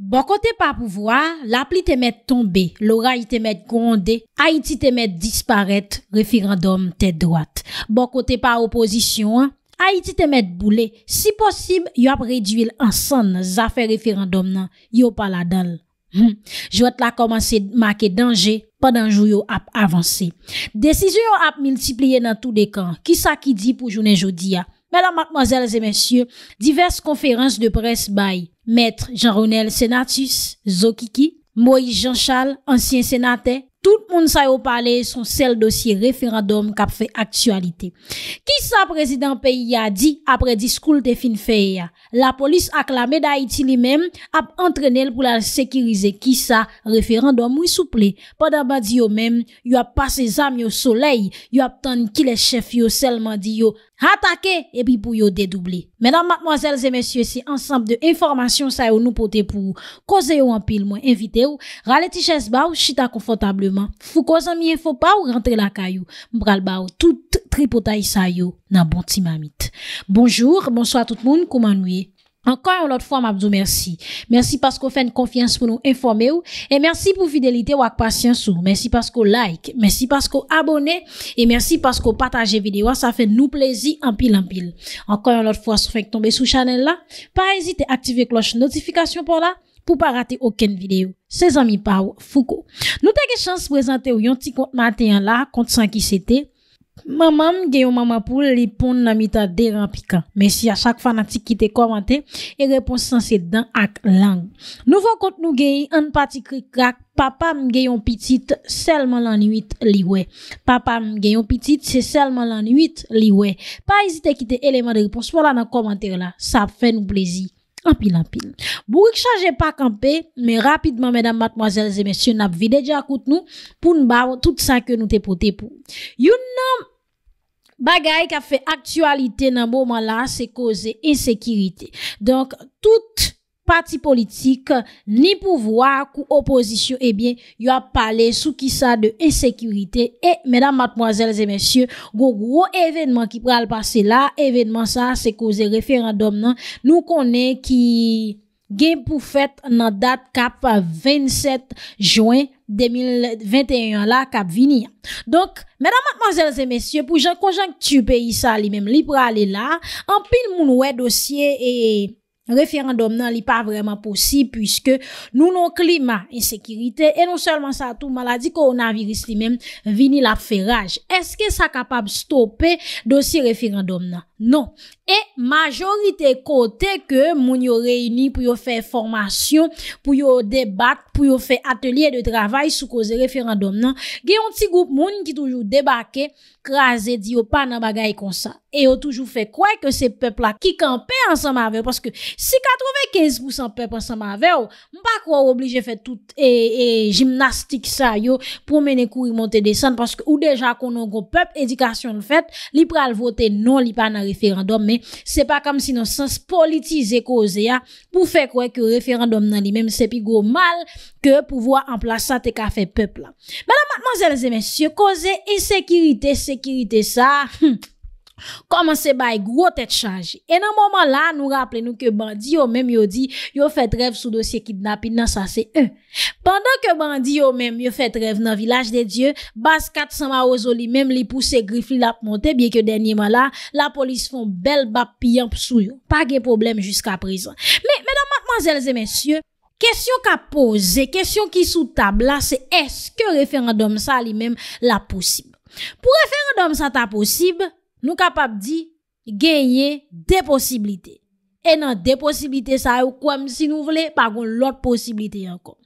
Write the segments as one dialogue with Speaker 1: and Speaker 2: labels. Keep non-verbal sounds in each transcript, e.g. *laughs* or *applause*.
Speaker 1: Boko te pa pou vwa, la pli te met tombe, lora te met konde, a iti te met disparet, referandom te dwat. Boko te pa oposisyon, a iti te met boule, si posib yo ap redwil ansan zafen referandom nan, yo pala dal. Jwet la komanse make danje, padanjou yo ap avanse. Desisyon yo ap miltiplye nan tou de kan, kisa ki di pou jounen jodi ya? Mesdames, mademoiselles et messieurs, diverses conférences de presse by Maître Jean-Ronel Senatus, Zokiki, Moïse Jean-Charles, ancien sénateur, Tout moun sa yo pale son sel dosye referandom kap fe aktualite. Ki sa prezident peyi ya di apre diskoul te fin feye ya? La polis ak la meday iti li men ap entrene l pou la sekirize ki sa referandom mou souple. Padaba di yo men, yo ap pase zami yo soley, yo ap tan ki le chef yo selman di yo hatake epi pou yo dedouble. Menan, matmoazel, zemesye, si ansampe de informasyon sa yo nou pote pou koze yo anpil mwen evite ou, rale ti ches ba ou chita konfotable ou. Fouko Fou quoi ça pas ou rentrer la kayou. Mbral tout tripotaille sa yo nan bon ti Bonjour, bonsoir tout moun, vous Encore une autre fois, m'abdou merci. Merci parce qu'on fait une confiance pour nous informer ou, et merci pour fidélité ou patience ou. Merci parce qu'on like, merci parce qu'on abonnez et merci parce qu'on partage vidéo. Ça fait nous plaisir en pile en pile. Encore une autre fois, si vous faites tomber sous channel là, pas hésiter à activer cloche notification pour là pour pas rater aucune vidéo. Ses amis Pau Foucault. Nous t'ai chance de présenter un petit compte matin là, compte 5 c'était. Maman gagne maman pour répondre pon na mita Merci à chaque fanatique qui te commenté et réponse sensé dans la langue. Nouveau compte nous gagne un petit crack. Papa m'a un petite, seulement l'an 8 liwe. Papa m'a yon petit c'est seulement nuit, 8 liwe. Pas hésiter à quitter l'élément de réponse pour dans commentaire là. Ça fait nous plaisir. En pile, en pile. ne change pas camper, mais rapidement, mesdames, mademoiselles et messieurs, n'a vidé déjà coûte nous pour nous faire tout ça que nous t'ai porté pour. a know, bagay qui a fait actualité dans ce moment là, c'est causé insécurité. Donc, toute parti politik, ni pou vwa kou oposisyon, ebyen, eh yo ap pale sou ki sa de esekyurite e, menam matmoazelze mensyo, go gro evenman ki pral pase la, evenman sa, se koze referandom nan, nou konen ki gen pou fet nan dat kap 27 jwen 2021 la, kap vini. Donk, menam matmoazelze mensyo, pou jan konjan ki tu peyi sa li menm, li prale la, an pil moun wè dosye e... Referendum nan li pa vreman posib pwiske nou nou klima, insekiritè e nou selman sa tou maladi koronavirus li men vini la feraj. Eske sa kapab stopè dosi referendum nan? nan. E majorite kote ke moun yo reyini pou yo fe formasyon, pou yo debak, pou yo fe atelier de travay sou koze referandom nan. Ge yon ti goup moun ki toujou debake krasè di yo pa nan bagay kon sa. E yo toujou fe kway ke se pep la ki kampe ansan ma vew. Paske si 95% pep ansan ma vew mba kwa ou oblije fe tout e, e jimnastik sa yo pou mene kou yon monte desen. Paske ou deja konon go pep, edikasyon fèt, li pral vote non, li pa nan Men se pa kam si nan sens politize koze ya pou fe kwe ke referandom nan li menm se pi gro mal ke pouvoa anpla sa te kafe pep la Madame, mademoiselles et messieurs, koze insekirite, sekirite sa, koman se bay gro tete chanji E nan moman la nou rappele nou ke bandi yo menm yo di yo fet rev sou dosye kidnapin nan sa se e Pendan ke bandi yo menm yo fèt rev nan vilaj de Diyo, bas kat sa ma ozo li menm li pousse grif li lap monte, biye ke denye man la, la polis fon bel bap piyamp sou yo, pa gen problem jiska prizon. Men, menan manzelze mensyo, kesyon ka pose, kesyon ki sou tab la, se eske referandom sa li menm la posib. Po referandom sa ta posib, nou kapap di genye de posibilite. et dans des possibilités ça ou comme si nous voulons pas l'autre possibilité encore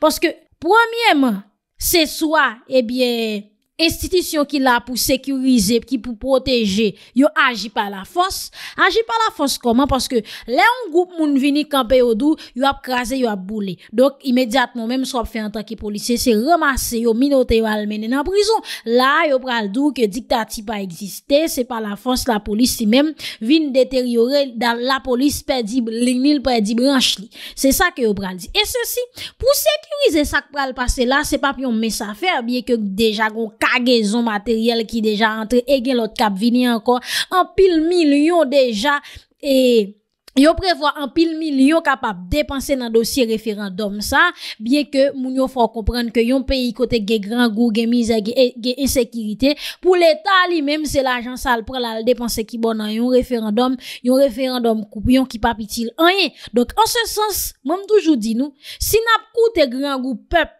Speaker 1: parce que premièrement c'est soit eh bien institisyon ki la pou sekurize ki pou proteje, yo agi pa la fons. Agi pa la fons koman? Paske le an goup moun vini kampe yo dou, yo ap kraze, yo ap boule. Dok, imediatman, menm sop fe an tak ki polise, se remase yo minote yo almenen an prizon. La, yo pral dou ke diktati pa egziste, se pa la fons, la polisi menm vin deteriore dan la polis pe di blinil, pe di branchli. Se sa ke yo pral di. E se si, pou sekurize sak pral pase la, se pa pi yon mes afer, biye ke deja gounk agè zon materyèl ki dèja antre e gen lot kap vini ankon, an pil mil yon dèja, e, yo prevo an pil mil yon kapap depanse nan dosye referandom sa, bie ke moun yo fò komprende ke yon peyi kote gen gran gout, gen mizè, gen e, insekiritè, pou l'Etat li mèm se l'ajansal pralal depanse ki bon nan yon referandom, yon referandom koup yon ki papitil anye. Dok an se sens, mèm toujou di nou, si nap koute gran gout pep,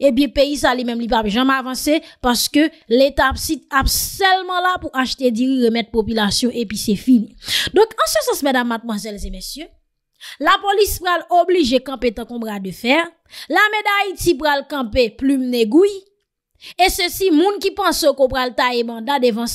Speaker 1: Et eh bien, pays ça lui-même, il pas jamais avancé parce que l'État a absolument là pour acheter, dire, remettre population et puis c'est fini. Donc, en ce sens, mesdames, mademoiselles et messieurs, la police pral oblige camper tant qu'on de fer, la médaille pral camper plume négouille, et ceci, moun qui pense qu'on pral taille mandat devant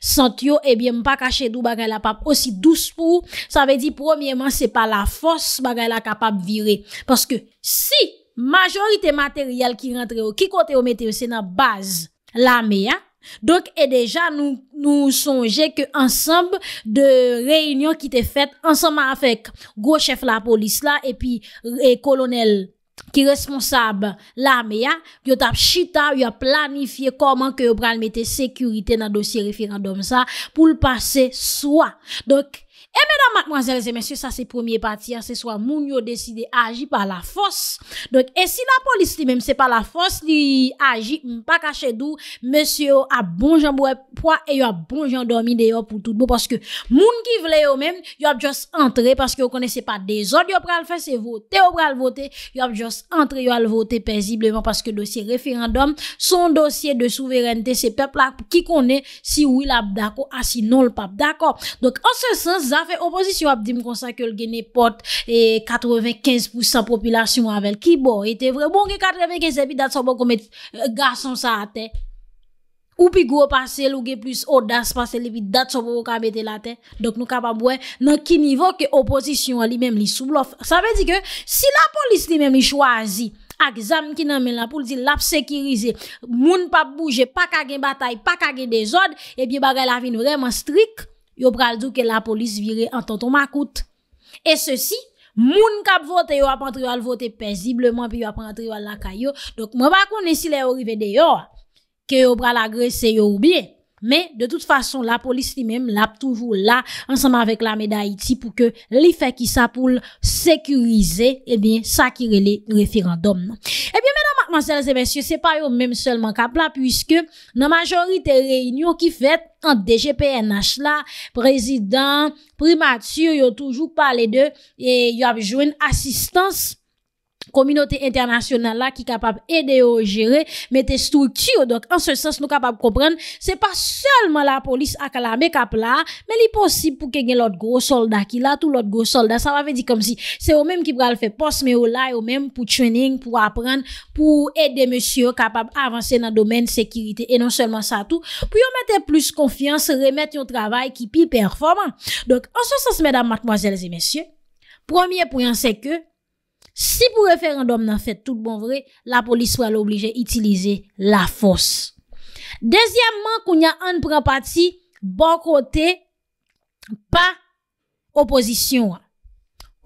Speaker 1: Santio, et eh bien, pas caché d'où bagay la pape aussi douce pour, ça veut dire, premièrement, c'est pas la force bagay la capable virer. Parce que si Majorite materyal ki rentre yo, ki kote yo mete yo, se na baz la me ya. Donk e deja nou sonje ke ansamb de reynyon ki te fet ansamba afek. Go chef la polis la epi rey kolonel ki responsab la me ya. Yo tap chita, yo planifiye koman ke yo pral mete sekurite na dosye referendum sa pou l'pase swa. Donk. Et eh, mesdames, mademoiselles et messieurs, ça c'est premier parti, hein. c'est soit moun yo décidé agir par la force. Donc, et si la police lui même c'est pas la force, li agit, pas caché d'où, monsieur a bon jamboué poids et a bon dormi d'ailleurs pour tout bon, parce que moun qui vle yo même, yo a juste entré parce que vous connaissez pas des autres, yo pral faire, c'est voter, yo pral voter, yo a juste entré, yo a paisiblement parce que dossier référendum, son dossier de souveraineté, c'est peuple là qui connaît si oui la d'accord, ah si non le pape d'accord. Donc, en ce sens, Sa fe oposisyon ap di m konsa ke l gen ne porte 95% popilasyon anvel. Ki bo, ete vre bon gen 95% bi datso bon komet gason sa ate. Ou pi gwo pase l ou gen plus odas pase l bi datso bon komete la ate. Dok nou ka pa mbouen nan ki nivou ke oposisyon li men li soublou. Sa fe di ke si la polis li men li chwazi, ak zanm ki nan men la polis li lap sekirize, moun pa bouje, pa kagen batay, pa kagen dezod, e eh bi bagay la fin vreman strik. yo pral djou ke la polis vire an ton ton makout. E se si, moun kap vote yo apan triwal vote pezibleman pi yo apan triwal lakay yo. Dok mwen pa kone si le orive de yo ke yo pral agrese yo oubie. Men, de tout fason, la polis li menm lap toujou la eh eh ansanman vek la Medayiti pou ke li fe ki sa pou l sekurize, e bin, sakire li referandom. E bin, menan, manselz e mensyo, se pa yo menm selman kapla, pwiske nan majorite reynyo ki fet an DGPNH la, prezident, primatyr, yo toujou pale de, yo avijou en asistans prezident. Komunote internasyonan la ki kapap ede yo jere, mette stouti yo. Donk, an se sens nou kapap kompren, se pa selman la polis akalame kap la, men li posib pou ke gen lot gro solda ki la, tout lot gro solda. Sa va ve di kom si, se yo menm ki bral fe pos, men yo la yo menm pou chwenning, pou apren, pou ede monsye yo kapap avanse nan domen sekirite. E non selman sa tout, pou yo mette plus konfians, remet yon travay ki pi performan. Donk, an se sens, mèdam matmoazèles et monsye, premier pou yon se ke, Si pou referandom nan fèt tout bon vre, la polis wale oblije itilize la fòs. Dezyamman, kou nyan an pran pati, bon kote, pa oposisyon wè.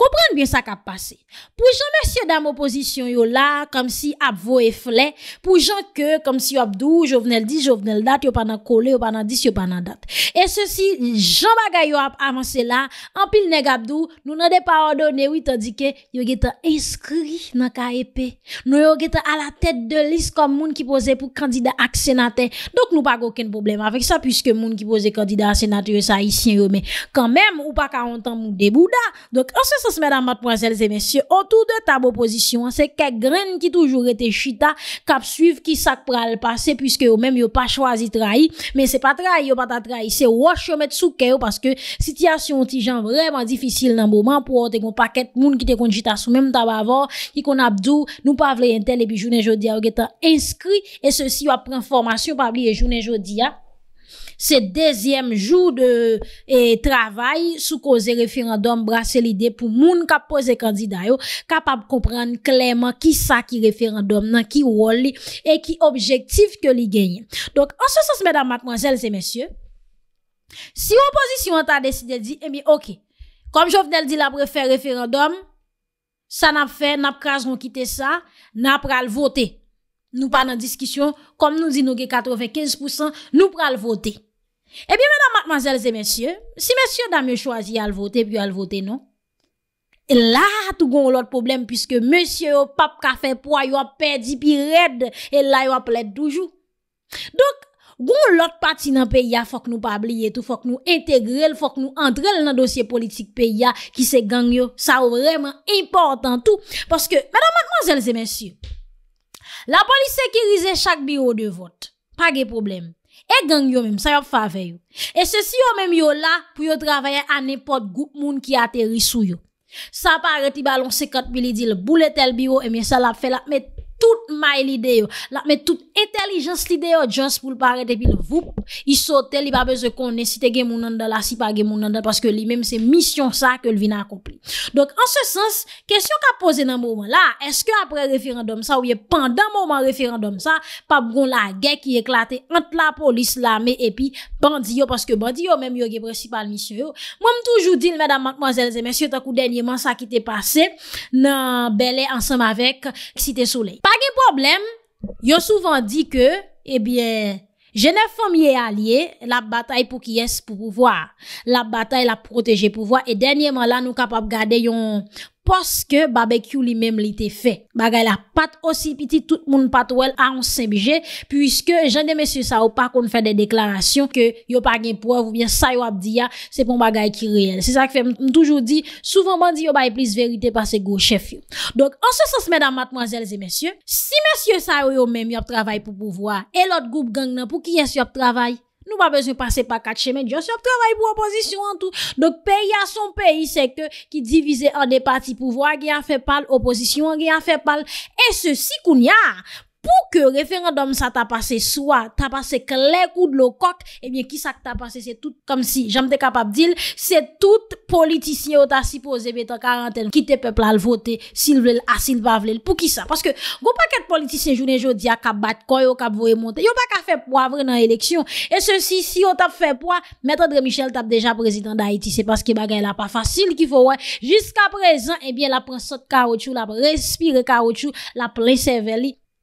Speaker 1: comprenez bien ça qui a passé. Pour Jean messieurs dames opposition yo là comme si a voyé flé, pour Jean que comme si a dou, je venais le 10, je venais le date, yo pas dans collé, yo pas dans 10, yo pas dans date. Et ceci Jean Bagayo a avancé là, en pile nèg abdou, nous n'avons pas ordonné oui tandis que yo geta inscrit dans KEP. Nous yo geta à la tête de liste comme moun qui posait pour candidat à sénateur. Donc nous pas aucun problème avec ça puisque moun qui posait candidat à sénateur ça haïtien yo mais quand même ou pas 40 ans mou debouda. Donc en ce Mesdames, madame, mademoiselles et messieurs Autour de ta boposition Se kek gren ki toujou rete chita Kap suiv ki sak pra al pase Piske yo menm yo pa chwazi trahi Men se pa trahi yo pa ta trahi Se wosh yo met souke yo Paske sityasyon ti jan vreman difisil nan boman Pou an te kon paket moun ki te kon chita Sou menm ta bavor Ki kon abdou Nou pa vle yentel Epi jounen jodi ya Ou geta inskri E se si yo apren formasyon Pa vle yon jounen jodi ya Se dezyem jou de e, travay sou koze referandom brase li de pou moun kap pose kandidayo kapap koupran kleman ki sa ki referandom nan ki wol li e ki objektif ke li genye. Donk, anse sens mèdam matmanjèl se mèsyè, si yon posisyon ta deside di, e eh mi ok, kom jòvnel di la prefe referandom, sa nap fe, nap kras moun kite sa, nap pral vote. Nou pa nan diskisyon, kom nou di nou ge 95%, nou pral vote. Ebi mena madmanzèl zè mensyè, si mensyè da mè chwazi al votè, pi al votè non, e la tout goun lòt problem pwiske mensyè yo pap ka fè pou a yo apè di pi red, e la yo apè led toujou. Donk, goun lòt pati nan peya fòk nou pa abliye tout, fòk nou integrel, fòk nou entrel nan dosye politik peya ki se gangyo, sa ou vremen important tout. Pwiske mena madmanzèl zè mensyè, la polis sekirize chak biyo de vot, pa ge probleme. E gen yon mèm, sa yap fave yon. E se si yon mèm yon la, pou yon travaye an nepot gout moun ki ate risou yon. Sa pare ti balon 50 mili di le bouletel biro, emye salap fel apmet, tout mai lideyo, la, me tout entelijans lideyo, jans pou l'parete, epi l'vouk, i sote li pa beze konen, site gen mounan da bon la, si pa gen mounan da, paske li menm se misyon sa, ke l'vina akomple. Donk, an se sens, kesyon ka pose nan mouman la, eske apre referandom sa, ou ye pandan mouman referandom sa, pa broun la, gen ki eklate ant la polis la, me epi, pandiyo, paske pandiyo, menm yo ge presipal misyon yo, mwenm toujou dil, mwenm mwenm mwenm mwenm mwen A gen problem, yon souvan di ke, ebyen, jenè fòm yè alye, la batay pou ki yes pou pouvoi, la batay la proteje pouvoi, e denye man la nou kapap gade yon... poske babekyou li mem li te fe. Bagay la pat osi piti, tout moun pat wèl a ons senbije, pwiske jan de mesye sa ou pa kon fè de deklarasyon ke yo pa gen pov ou bien sa yo ap di ya, se pon bagay ki reyel. Se sa ki fè m toujou di, souvenman di yo baye plis verite pa se gwo chef yo. Donk, ansesan semedan matmoazelze mesye, si mesye sa ou yo mem yop travay pou pouvoa, e lot goup gang nan pou ki es yop travay? Nou pa bezon pase pa kat cheme. Diyosop travay pou opozisyon an tou. Dok pe, ya son peyi sekte ki divize an de pati pouvo agye a fe pal, opozisyon agye a fe pal. E se si koun ya. pou ke referandom sa ta pase, soua ta pase kler kou de lo kok, ebyen ki sa ke ta pase, se tout kom si, jam te kapap dil, se tout politisyen ou ta sipo zebe ton karantene, ki te peplal vote, silvel a silbavlel, pou ki sa, paske, go pa ket politisyen jounen joudia ka bat koy ou ka voye monte, yo pa ka fe po avre nan eleksyon, e se si si ou ta fe po, mette André Michel tap deja prezident da Haiti, se paske bagay la pa, fasil ki fo wè, jiska prezant, ebyen la prensot karo chou, la prenspire karo chou,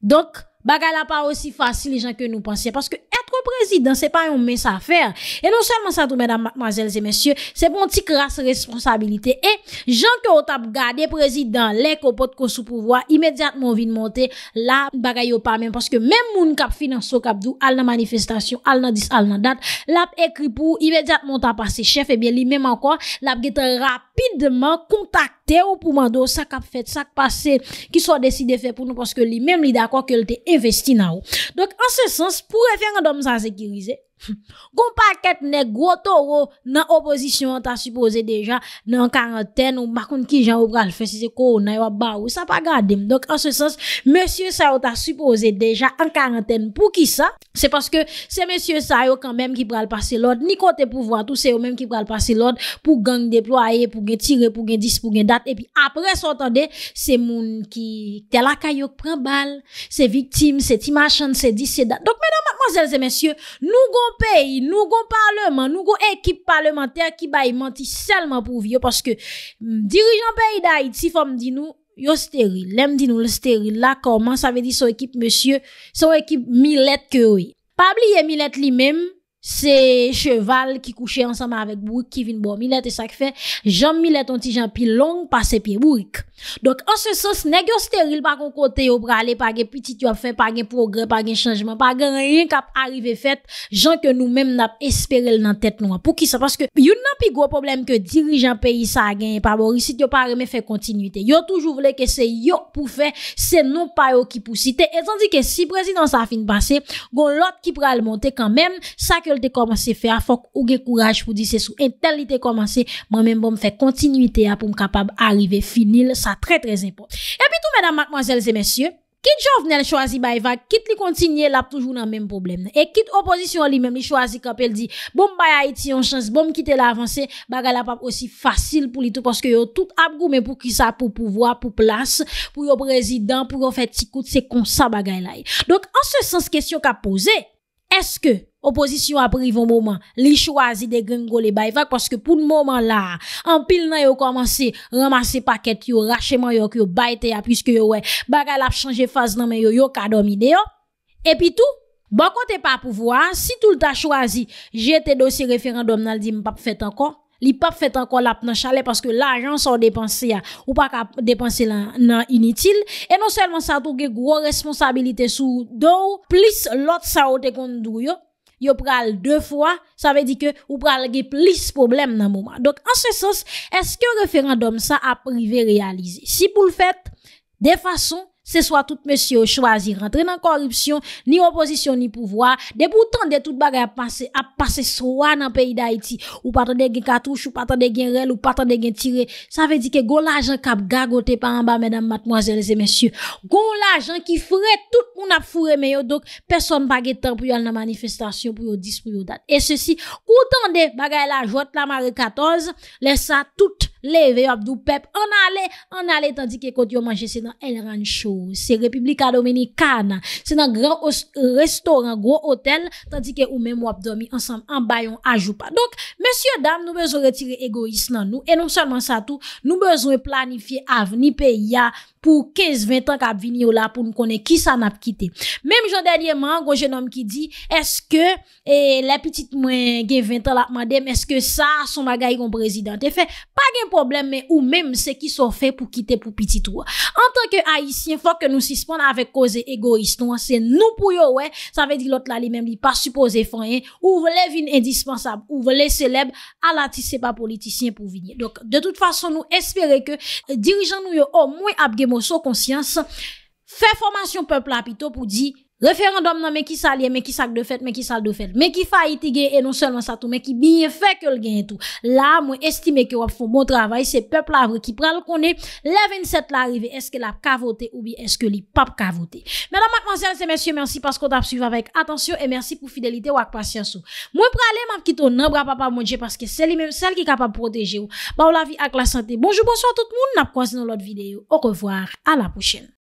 Speaker 1: Donk, bagay la pa osi fasil li jan ke nou pensye. Paske etro prezidant, se pa yon mes afer. E non salman sa tou, mèdam, mazelzè, mèsyè, se bon ti kras responsabilite. E jan ke o tap gade prezidant, le kopot kon sou pouvoa, imediatman vin monte la bagay yo pa mèm. Paske mèm moun kap finanso kapdou, al nan manifestasyon, al nan dis, al nan dat, lap ekri pou, imediatman tap ase chef, e bè li mèm anko, lap get rap, rapidement contacter ou pour demander ça qu'a fait, ça qu'a passé, qui soit décidé faire pour nous parce que lui-même, il est d'accord qu'il était investi dans Donc, en ce sens, pour référendum ça sécurisé, *laughs* Gon paquet ne gros taureau nan opposition ta supposé déjà nan quarantaine ou contre ki jan ou pral fait si c'est corona yo ba ou ça pas garder. Donc en ce sens, monsieur ça ta supposé déjà en quarantaine pour qui ça C'est parce que c'est monsieur ça yo quand même qui pral passer l'ordre ni côté pouvoir tout c'est eux même qui pral passer l'ordre pour gang déployer pour gen tirer pour gen dis pour gen date et puis après s'entendait c'est moun qui tel la caillou prend balle, c'est victime, c'est machin, c'est dis c'est date. Donc mesdames Mwazelze mesye, nou gon peyi, nou gon parleman, nou gon ekip parlementer ki bayi manti selman pou vyo Paske mm, dirijan peyi da iti fom di nou, yo steri, lem di nou le steri, la koman sa ve di sou ekip mesye, sou ekip milet ke woy Pabli ye milet li mem se cheval ki kouche ansama avek bourik ki vin bo milet e sak fe jan milet onti jan pi long pase pi bourik. Donk an se sos negyo steril pa kon kote yo prale pa gen petit yo fe, pa gen progre, pa gen chanjman, pa gen rien kap arrive fet jan ke nou mem nap espere nan tet nou an. Pou ki sa? Paske yon nan pi gwo problem ke dirijan peyi sa gen e pa borisit yo pa reme fe kontinuité. Yo toujou vle ke se yo pou fe se nou pa yo ki pou site. Etan di ke si prezident sa fin base, gon lot ki prale monte kanmen sa ke Le commencer commencé faire, faut ou le courage pour dire c'est sous te commencé, moi même bon faire continuité hein, pour me capable arriver finir, ça très très important. Et puis tout mesdames, mademoiselles et messieurs, qui Jovenel choisi Bayva, quitte li continuer là toujours dans même problème. Et quitte opposition lui même li choisi quand elle dit bon bay Haïti on chance, bon quitter l'avancée, baga la pas aussi facile pour lui tout parce que yo tout mais pour qui ça pour pouvoir, pour place, pour le président, pour yo faire petit c'est comme ça bagay là. Donc en ce sens question qu'a posé, est-ce que Oposisyon aprivo mouman, li chwazi de gengo le bayvak Paske pou mouman la, an pil nan yo komanse Ramase paket yo, rache man yo, yo bayte ya Piske yo we, bagal ap chanje faz nan men yo, yo kadom ide yo Epi tou, bako te pa pouvo ha Si tou ta chwazi, jete dosi referandom nan di m pap fet anko Li pap fet anko lap nan chale Paske la ajan sa o depanse ya Ou pa ka depanse nan initil E non selman sa touge gwo responsabilite sou dou Plis lot sa o te kondou yo yo pral deux fois, ça veut dire que ou pral gen plus problème dans moment. Donc en ce sens, est-ce que référendum ça a privé réalisé Si vous le faites de façon Se swa tout mesye yo chwazi rentre nan korupsyon, ni oposisyon, ni pouvoar. De pou tande tout bagay ap pase swa nan peyi d'Haïti. Ou patande gen katouche, ou patande gen rel, ou patande gen tire. Sa ve di ke goul ajan kap gagote par anba, medan matmoazelize mesye. Goul ajan ki fure tout moun ap fure meyo, dok person bagay tan pou yon nan manifestasyon pou yon dispo yon dat. E se si, koutande bagay la jwot la mare 14, lesa tout. leve yo ap do pep, an ale, an ale tandike kont yo manje, se nan el ran chou, se republika dominikana se nan gran restaurant gran hotel, tandike ou men wap dormi ansam, an bayon ajou pa donk, mesye dam, nou bezwe retire egoist nan nou, e noum salman sa tou, nou bezwe planifi av, ni pe ya pou 15-20 an kap vini yo la pou nou konen ki sa nap kite, mem jan derdye man, gojen om ki di, eske le petit mwen gen 20 an la ap mande, meske sa son magay yon prezident, efe, pa gen probleme ou mèm se ki son fè pou kite pou piti tou. An tanke Haitien, fòk ke nou sispon avèk koze egoist, nou an se nou pou yo wè, sa vè di lot la li mèm li pa suppose fè ou vè le vin indispensable, ou vè le seleb, alati se pa politisyen pou vin. Donc, de tout fason nou espere ke dirijan nou yo o mwen apgemo sou konsyans, fè formasyon pèp la pito pou di Referandum nan men ki salye, men ki sak de fet, men ki sal de fet, men ki fayite genye e non selman sa tou, men ki binye feke l genye tou. La mwen estime ki wap foun bon travay, se pepl avre ki pral konye, le 27 la rive, eske la ka vote ou bi eske li pap ka vote. Menan mak mansel se mensyon, mersi paskot ap suyve avek, atensyon e mersi pou fidelite wak pasyansou. Mwen pralem ap kito nan brap ap ap mounje paske seli men, sel ki kap ap proteje ou, ba ou la vi ak la sante. Bonjou, bonsoy an tout moun, nap kwa zinon lot videyo. Au revoir, a la pouchel.